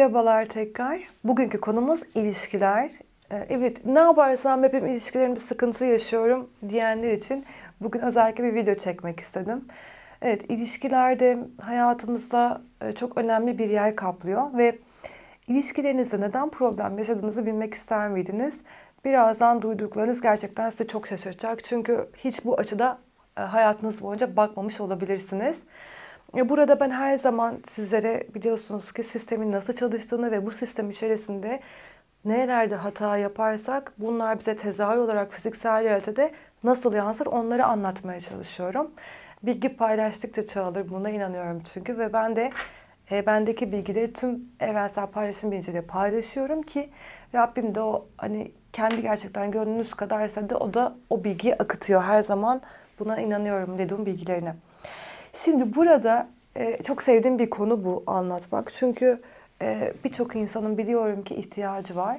Merhabalar tekrar. Bugünkü konumuz ilişkiler. Ee, evet, ne yaparsam hep ilişkilerimde sıkıntı yaşıyorum diyenler için bugün özellikle bir video çekmek istedim. Evet, ilişkilerde hayatımızda e, çok önemli bir yer kaplıyor ve ilişkilerinizde neden problem yaşadığınızı bilmek ister miydiniz? Birazdan duyduklarınız gerçekten sizi çok şaşırtacak çünkü hiç bu açıda e, hayatınız boyunca bakmamış olabilirsiniz. E, burada ben her zaman sizlere biliyorsunuz ki sistemin nasıl çalıştığını ve bu sistem içerisinde nerelerde hata yaparsak bunlar bize tezahür olarak fiziksel realitede nasıl yansır onları anlatmaya çalışıyorum. Bilgi paylaştıkça çoğalır buna inanıyorum çünkü ve ben de e, bendeki bilgileri tüm evrensel paylaşım bilinciyle paylaşıyorum ki Rabbim de o hani kendi gerçekten gönlünüz kadarsa da o da o bilgiyi akıtıyor her zaman buna inanıyorum dediğim bilgilerine. Şimdi burada e, çok sevdiğim bir konu bu anlatmak. Çünkü e, birçok insanın biliyorum ki ihtiyacı var.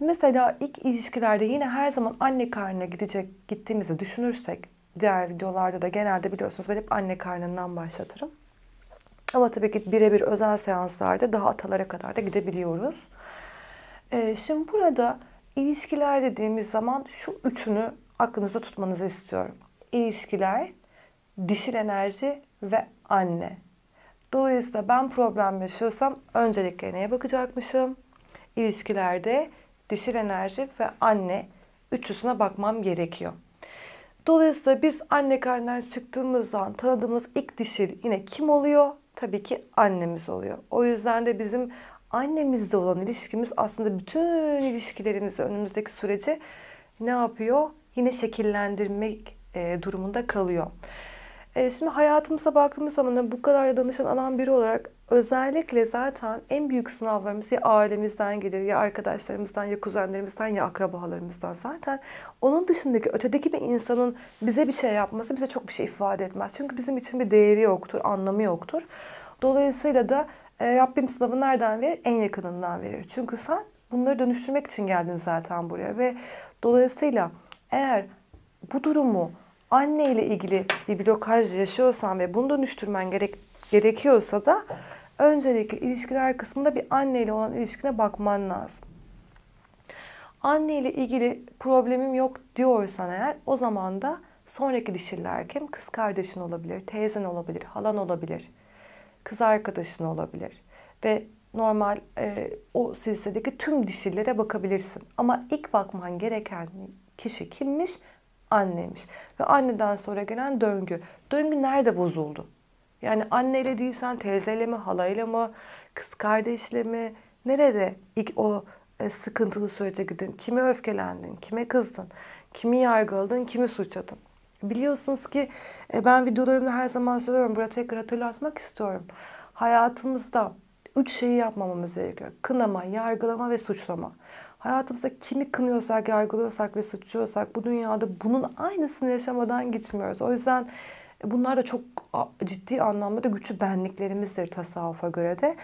Mesela ilk ilişkilerde yine her zaman anne karnına gidecek gittiğimizi düşünürsek diğer videolarda da genelde biliyorsunuz ben hep anne karnından başlatırım. Ama tabii ki birebir özel seanslarda daha atalara kadar da gidebiliyoruz. Ee, şimdi burada ilişkiler dediğimiz zaman şu üçünü aklınızda tutmanızı istiyorum. İlişkiler, dişil enerji ve anne. Dolayısıyla ben problem yaşıyorsam öncelikle neye bakacakmışım? İlişkilerde dişil enerji ve anne üçlüsüne bakmam gerekiyor. Dolayısıyla biz anne karnından çıktığımız zaman tanıdığımız ilk dişil yine kim oluyor? Tabii ki annemiz oluyor. O yüzden de bizim annemizle olan ilişkimiz aslında bütün ilişkilerimizi önümüzdeki süreci ne yapıyor? Yine şekillendirmek e, durumunda kalıyor. E, şimdi hayatımıza baktığımız zaman hani bu kadar danışan alan biri olarak özellikle zaten en büyük sınavlarımız ya ailemizden gelir ya arkadaşlarımızdan ya kuzenlerimizden ya akrabalarımızdan zaten onun dışındaki ötedeki bir insanın bize bir şey yapması bize çok bir şey ifade etmez. Çünkü bizim için bir değeri yoktur, anlamı yoktur. Dolayısıyla da e, Rabbim sınavı nereden verir? En yakınından verir. Çünkü sen bunları dönüştürmek için geldin zaten buraya ve dolayısıyla eğer bu durumu anne ile ilgili bir blokaj yaşıyorsan ve bunu dönüştürmen gerek, gerekiyorsa da öncelikle ilişkiler kısmında bir anne ile olan ilişkine bakman lazım. Anne ile ilgili problemim yok diyorsan eğer o zaman da sonraki dişiller kim? Kız kardeşin olabilir, teyzen olabilir, halan olabilir, kız arkadaşın olabilir ve normal e, o silsiledeki tüm dişillere bakabilirsin. Ama ilk bakman gereken kişi kimmiş? anneymiş. Ve anneden sonra gelen döngü. Döngü nerede bozuldu? Yani anneyle değilsen teyzeyle mi, halayla mı, kız kardeşle mi? Nerede ilk o e, sıkıntılı sürece gidin? Kime öfkelendin? Kime kızdın? Kimi yargıladın? Kimi suçladın? Biliyorsunuz ki e, ben videolarımda her zaman söylüyorum. Burada tekrar hatırlatmak istiyorum. Hayatımızda üç şeyi yapmamamız gerekiyor. Kınama, yargılama ve suçlama. Hayatımızda kimi kınıyorsak, yargılıyorsak ve suçluyorsak bu dünyada bunun aynısını yaşamadan gitmiyoruz. O yüzden e, bunlar da çok ciddi anlamda da güçlü benliklerimizdir tasavvufa göre de.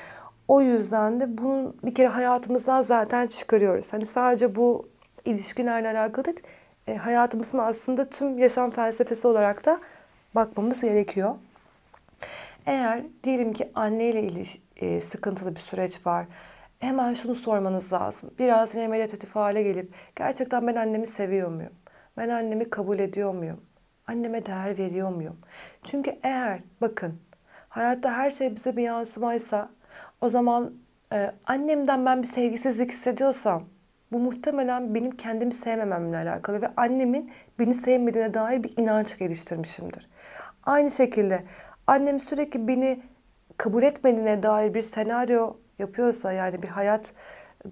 O yüzden de bunu bir kere hayatımızdan zaten çıkarıyoruz. Hani sadece bu ilişkilerle alakalı değil, e, hayatımızın aslında tüm yaşam felsefesi olarak da bakmamız gerekiyor. Eğer diyelim ki anneyle iliş, e, sıkıntılı bir süreç var hemen şunu sormanız lazım. Biraz yine meditatif hale gelip gerçekten ben annemi seviyor muyum? Ben annemi kabul ediyor muyum? Anneme değer veriyor muyum? Çünkü eğer bakın hayatta her şey bize bir yansımaysa o zaman e, annemden ben bir sevgisizlik hissediyorsam bu muhtemelen benim kendimi sevmememle alakalı ve annemin beni sevmediğine dair bir inanç geliştirmişimdir. Aynı şekilde annem sürekli beni kabul etmediğine dair bir senaryo yapıyorsa yani bir hayat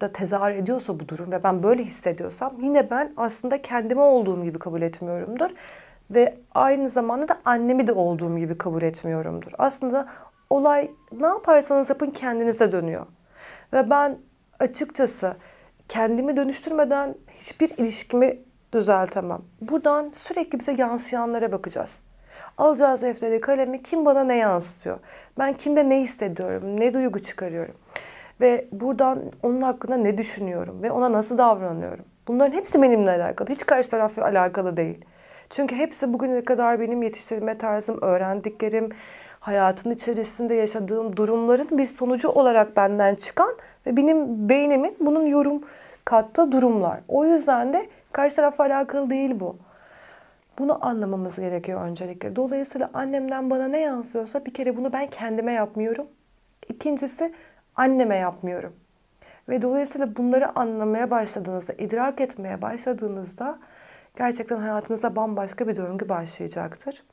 da tezahür ediyorsa bu durum ve ben böyle hissediyorsam yine ben aslında kendime olduğum gibi kabul etmiyorumdur. Ve aynı zamanda da annemi de olduğum gibi kabul etmiyorumdur. Aslında olay ne yaparsanız yapın kendinize dönüyor. Ve ben açıkçası kendimi dönüştürmeden hiçbir ilişkimi düzeltemem. Buradan sürekli bize yansıyanlara bakacağız. Alacağız defteri, kalemi kim bana ne yansıtıyor? Ben kimde ne hissediyorum, ne duygu çıkarıyorum? ve buradan onun hakkında ne düşünüyorum ve ona nasıl davranıyorum. Bunların hepsi benimle alakalı. Hiç karşı tarafla alakalı değil. Çünkü hepsi bugüne kadar benim yetiştirme tarzım, öğrendiklerim, hayatın içerisinde yaşadığım durumların bir sonucu olarak benden çıkan ve benim beynimin bunun yorum kattığı durumlar. O yüzden de karşı tarafla alakalı değil bu. Bunu anlamamız gerekiyor öncelikle. Dolayısıyla annemden bana ne yansıyorsa bir kere bunu ben kendime yapmıyorum. İkincisi anneme yapmıyorum. Ve dolayısıyla bunları anlamaya başladığınızda, idrak etmeye başladığınızda gerçekten hayatınıza bambaşka bir döngü başlayacaktır.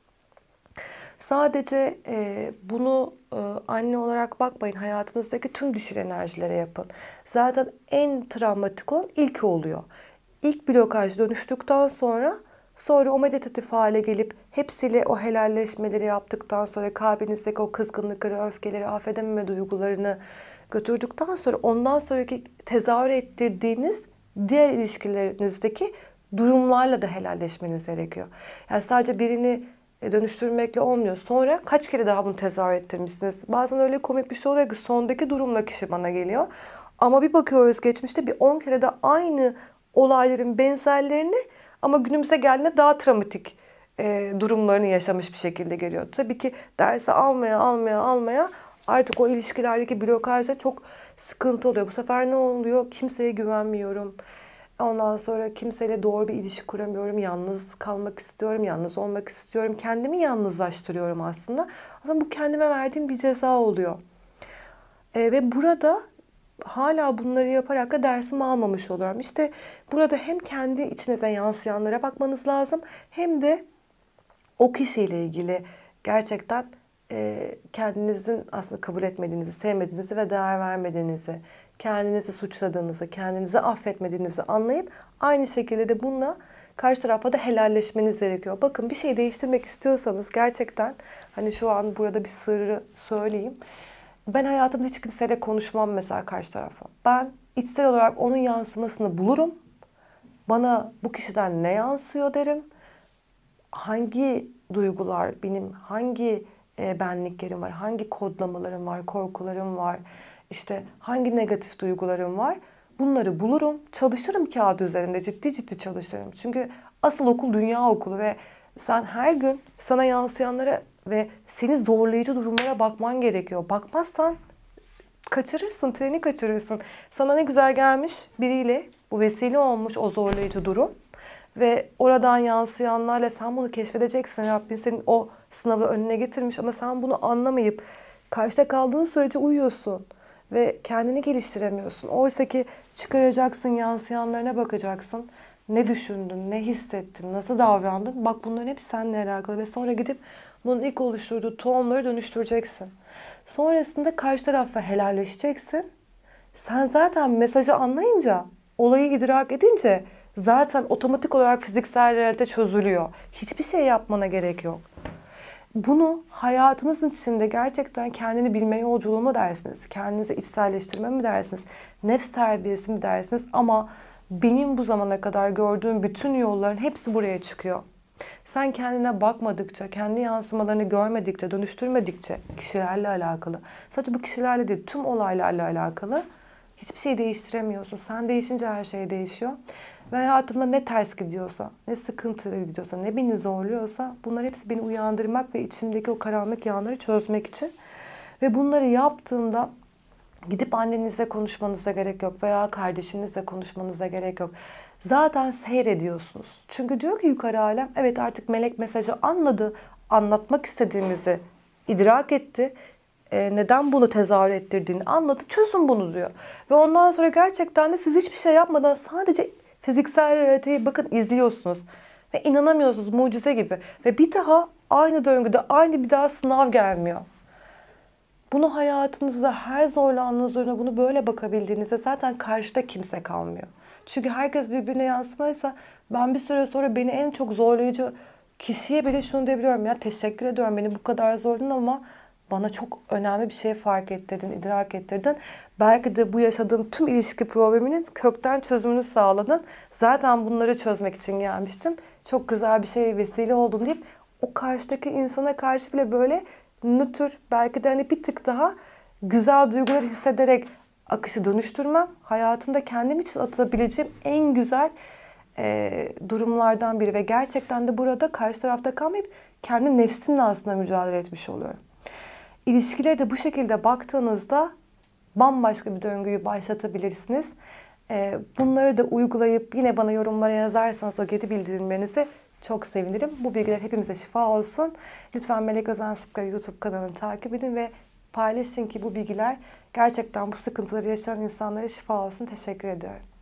Sadece e, bunu e, anne olarak bakmayın. Hayatınızdaki tüm dişil enerjilere yapın. Zaten en travmatik olan ilk oluyor. İlk blokaj dönüştükten sonra sonra o meditatif hale gelip hepsiyle o helalleşmeleri yaptıktan sonra kalbinizdeki o kızgınlıkları, öfkeleri, affedememe duygularını götürdükten sonra ondan sonraki tezahür ettirdiğiniz diğer ilişkilerinizdeki durumlarla da helalleşmeniz gerekiyor. Yani sadece birini e, dönüştürmekle olmuyor. Sonra kaç kere daha bunu tezahür ettirmişsiniz? Bazen öyle komik bir şey oluyor ki sondaki durumla kişi bana geliyor. Ama bir bakıyoruz geçmişte bir 10 kere de aynı olayların benzerlerini ama günümüze geldiğinde daha travmatik e, durumlarını yaşamış bir şekilde geliyor. Tabii ki dersi almaya almaya almaya artık o ilişkilerdeki blokajda çok sıkıntı oluyor. Bu sefer ne oluyor? Kimseye güvenmiyorum. Ondan sonra kimseyle doğru bir ilişki kuramıyorum. Yalnız kalmak istiyorum, yalnız olmak istiyorum. Kendimi yalnızlaştırıyorum aslında. Aslında bu kendime verdiğim bir ceza oluyor. E, ve burada hala bunları yaparak da dersimi almamış oluyorum. İşte burada hem kendi içinize yansıyanlara bakmanız lazım hem de o kişiyle ilgili gerçekten e, kendinizin aslında kabul etmediğinizi, sevmediğinizi ve değer vermediğinizi, kendinizi suçladığınızı, kendinizi affetmediğinizi anlayıp aynı şekilde de bununla karşı tarafa da helalleşmeniz gerekiyor. Bakın bir şey değiştirmek istiyorsanız gerçekten hani şu an burada bir sırrı söyleyeyim. Ben hayatımda hiç kimseyle konuşmam mesela karşı tarafa. Ben içsel olarak onun yansımasını bulurum. Bana bu kişiden ne yansıyor derim. Hangi duygular benim hangi e, benliklerim var, hangi kodlamalarım var, korkularım var, işte hangi negatif duygularım var. Bunları bulurum, çalışırım kağıt üzerinde, ciddi ciddi çalışırım. Çünkü asıl okul dünya okulu ve sen her gün sana yansıyanlara ve seni zorlayıcı durumlara bakman gerekiyor. Bakmazsan kaçırırsın, treni kaçırırsın. Sana ne güzel gelmiş biriyle bu vesile olmuş o zorlayıcı durum. Ve oradan yansıyanlarla sen bunu keşfedeceksin. Rabbin senin o sınavı önüne getirmiş ama sen bunu anlamayıp karşıda kaldığın sürece uyuyorsun ve kendini geliştiremiyorsun. Oysa ki çıkaracaksın, yansıyanlarına bakacaksın. Ne düşündün, ne hissettin, nasıl davrandın? Bak bunların hepsi seninle alakalı ve sonra gidip bunun ilk oluşturduğu tohumları dönüştüreceksin. Sonrasında karşı tarafla helalleşeceksin. Sen zaten mesajı anlayınca, olayı idrak edince zaten otomatik olarak fiziksel realite çözülüyor. Hiçbir şey yapmana gerek yok. Bunu hayatınızın içinde gerçekten kendini bilme yolculuğu mu dersiniz? Kendinizi içselleştirme mi dersiniz? Nefs terbiyesi mi dersiniz? Ama benim bu zamana kadar gördüğüm bütün yolların hepsi buraya çıkıyor. Sen kendine bakmadıkça, kendi yansımalarını görmedikçe, dönüştürmedikçe kişilerle alakalı. Sadece bu kişilerle değil, tüm olaylarla alakalı hiçbir şey değiştiremiyorsun. Sen değişince her şey değişiyor. Ve hayatımda ne ters gidiyorsa, ne sıkıntı gidiyorsa, ne beni zorluyorsa bunlar hepsi beni uyandırmak ve içimdeki o karanlık yanları çözmek için. Ve bunları yaptığımda gidip annenizle konuşmanıza gerek yok veya kardeşinizle konuşmanıza gerek yok. Zaten seyrediyorsunuz. Çünkü diyor ki yukarı alem evet artık melek mesajı anladı. Anlatmak istediğimizi idrak etti e, neden bunu tezahür ettirdiğini anladı. Çözün bunu diyor. Ve ondan sonra gerçekten de siz hiçbir şey yapmadan sadece Fiziksel realiteyi bakın izliyorsunuz. Ve inanamıyorsunuz mucize gibi. Ve bir daha aynı döngüde aynı bir daha sınav gelmiyor. Bunu hayatınızda her zorlandığınız üzerine bunu böyle bakabildiğinizde zaten karşıda kimse kalmıyor. Çünkü herkes birbirine yansımaysa ben bir süre sonra beni en çok zorlayıcı kişiye bile şunu diyebiliyorum ya teşekkür ediyorum beni bu kadar zorladın ama bana çok önemli bir şey fark ettirdin, idrak ettirdin. Belki de bu yaşadığım tüm ilişki probleminin kökten çözümünü sağladın. Zaten bunları çözmek için gelmiştim. Çok güzel bir şeye vesile oldun deyip o karşıdaki insana karşı bile böyle nötr belki de hani bir tık daha güzel duygular hissederek akışı dönüştürmem hayatımda kendim için atılabileceğim en güzel e, durumlardan biri ve gerçekten de burada karşı tarafta kalmayıp kendi nefsimle aslında mücadele etmiş oluyorum ilişkilere de bu şekilde baktığınızda bambaşka bir döngüyü başlatabilirsiniz. Ee, bunları da uygulayıp yine bana yorumlara yazarsanız o geri bildirimlerinizi çok sevinirim. Bu bilgiler hepimize şifa olsun. Lütfen Melek Özen Sıpka YouTube kanalını takip edin ve paylaşın ki bu bilgiler gerçekten bu sıkıntıları yaşayan insanlara şifa olsun. Teşekkür ediyorum.